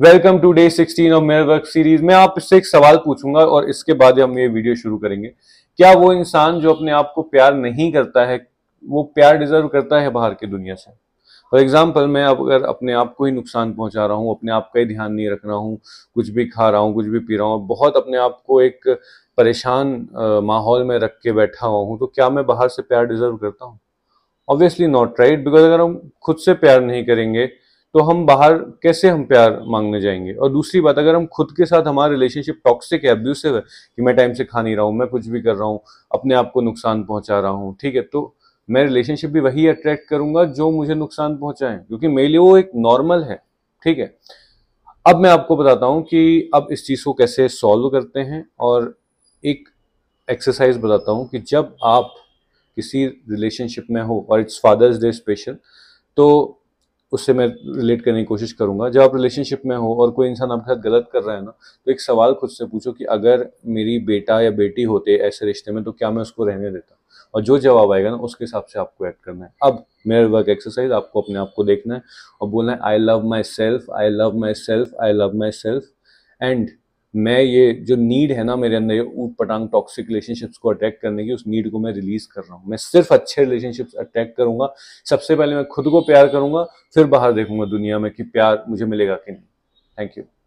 welcome to day 16 of मेरे work series मैं आप इससे एक सवाल पूछूंगा और इसके बाद हम ये वीडियो शुरू करेंगे क्या वो इंसान जो अपने आप को प्यार नहीं करता है वो प्यार डिजर्व करता है बाहर की दुनिया से फॉर एग्जाम्पल मैं अब अगर अपने आप को ही नुकसान पहुंचा रहा हूँ अपने आप का ही ध्यान नहीं रख रहा हूँ कुछ भी खा रहा हूँ कुछ भी पी रहा हूँ बहुत अपने आप को एक परेशान माहौल में रख के बैठा हुआ हूँ तो क्या मैं बाहर से प्यार डिजर्व करता हूँ ऑब्वियसली नॉट राइट बिकॉज अगर हम खुद से प्यार नहीं करेंगे तो हम बाहर कैसे हम प्यार मांगने जाएंगे और दूसरी बात अगर हम खुद के साथ हमारा रिलेशनशिप टॉक्सिक है अब्यूसिव है कि मैं टाइम से खा नहीं रहा हूँ मैं कुछ भी कर रहा हूँ अपने आप को नुकसान पहुँचा रहा हूँ ठीक है तो मैं रिलेशनशिप भी वही अट्रैक्ट करूंगा जो मुझे नुकसान पहुंचाए क्योंकि मेरे लिए वो एक नॉर्मल है ठीक है अब मैं आपको बताता हूँ कि अब इस चीज़ को कैसे सॉल्व करते हैं और एक एक्सरसाइज बताता हूँ कि जब आप किसी रिलेशनशिप में हो और इट्स फादर्स डे स्पेशल तो उससे मैं रिलेट करने की कोशिश करूंगा जब आप रिलेशनशिप में हो और कोई इंसान आपके साथ गलत कर रहा है ना तो एक सवाल खुद से पूछो कि अगर मेरी बेटा या बेटी होते ऐसे रिश्ते में तो क्या मैं उसको रहने देता और जो जवाब आएगा ना उसके हिसाब से आपको एक्ट करना है अब मेरा वर्क एक्सरसाइज आपको अपने आप को देखना है और बोलना है I love myself I love myself I love myself and मैं ये जो नीड है ना मेरे अंदर ये ऊट पटांग टॉक्सिक रिलेशनशिप्स को अट्रैक्ट करने की उस नीड को मैं रिलीज कर रहा हूँ मैं सिर्फ अच्छे रिलेशनशिप्स अट्रैक्ट करूंगा सबसे पहले मैं खुद को प्यार करूंगा फिर बाहर देखूंगा दुनिया में कि प्यार मुझे मिलेगा कि नहीं थैंक यू